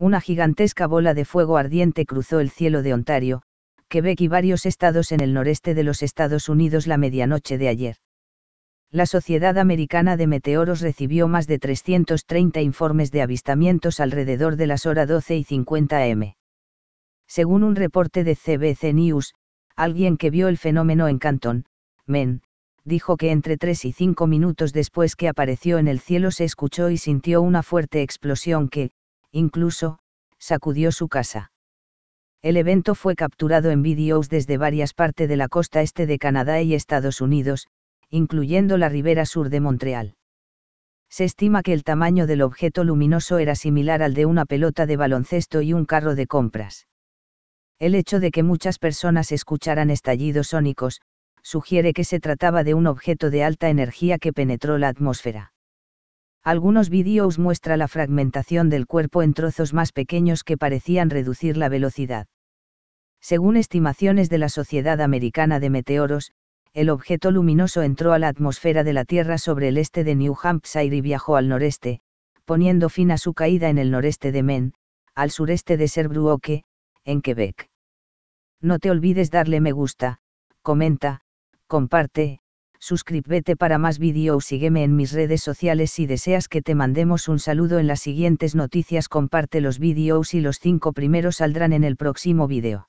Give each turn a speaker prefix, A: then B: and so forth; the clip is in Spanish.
A: una gigantesca bola de fuego ardiente cruzó el cielo de Ontario, Quebec y varios estados en el noreste de los Estados Unidos la medianoche de ayer. La Sociedad Americana de Meteoros recibió más de 330 informes de avistamientos alrededor de las horas 12 y 50 am. Según un reporte de CBC News, alguien que vio el fenómeno en Canton, Men, dijo que entre 3 y 5 minutos después que apareció en el cielo se escuchó y sintió una fuerte explosión que, incluso, sacudió su casa. El evento fue capturado en videos desde varias partes de la costa este de Canadá y Estados Unidos, incluyendo la ribera sur de Montreal. Se estima que el tamaño del objeto luminoso era similar al de una pelota de baloncesto y un carro de compras. El hecho de que muchas personas escucharan estallidos sónicos, sugiere que se trataba de un objeto de alta energía que penetró la atmósfera. Algunos vídeos muestra la fragmentación del cuerpo en trozos más pequeños que parecían reducir la velocidad. Según estimaciones de la Sociedad Americana de Meteoros, el objeto luminoso entró a la atmósfera de la Tierra sobre el este de New Hampshire y viajó al noreste, poniendo fin a su caída en el noreste de Maine, al sureste de Sherbrooke, en Quebec. No te olvides darle me gusta, comenta, comparte, suscríbete para más vídeos sígueme en mis redes sociales si deseas que te mandemos un saludo en las siguientes noticias comparte los vídeos y los 5 primeros saldrán en el próximo vídeo.